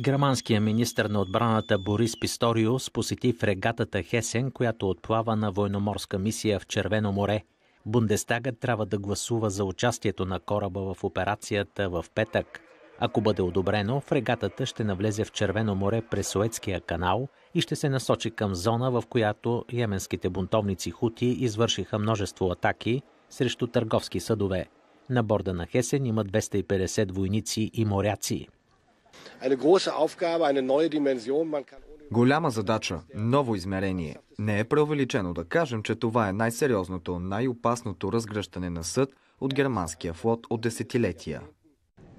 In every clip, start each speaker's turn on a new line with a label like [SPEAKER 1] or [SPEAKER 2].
[SPEAKER 1] Германският министр на отбраната Борис Писториус посети фрегатата Хесен, която отплава на военноморска мисия в Червено море. Бундестагът трябва да гласува за участието на кораба в операцията в петък. Ако бъде одобрено, фрегатата ще навлезе в Червено море през Суетския канал и ще се насочи към зона, в която йеменските бунтовници Хути извършиха множество атаки срещу търговски съдове. На борда на Хесен има 250 войници и моряци.
[SPEAKER 2] Голяма задача, ново измерение. Не е преувеличено да кажем, че това е най-сериозното, най-опасното разгръщане на съд от германския флот от десетилетия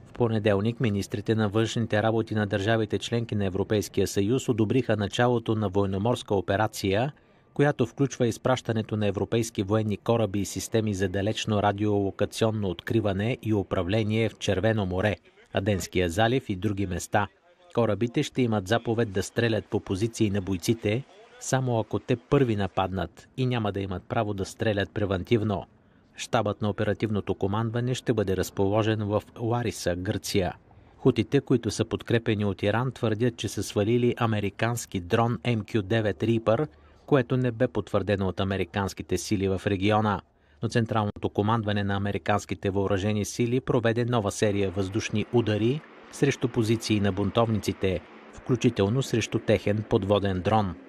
[SPEAKER 2] В понеделник
[SPEAKER 1] министрите на външните работи на държавите членки на Европейския съюз одобриха началото на военноморска операция, която включва изпращането на европейски военни кораби и системи за далечно радиолокационно откриване и управление в Червено море – Аденския залив и други места. Корабите ще имат заповед да стрелят по позиции на бойците, само ако те първи нападнат и няма да имат право да стрелят превентивно. Штабът на оперативното командване ще бъде разположен в Лариса, Гърция. Хутите, които са подкрепени от Иран, твърдят, че са свалили американски дрон MQ-9 Reaper, което не бе потвърдено от американските сили в региона но Централното командване на американските въоръжени сили проведе нова серия въздушни удари срещу позиции на бунтовниците, включително срещу техен подводен дрон –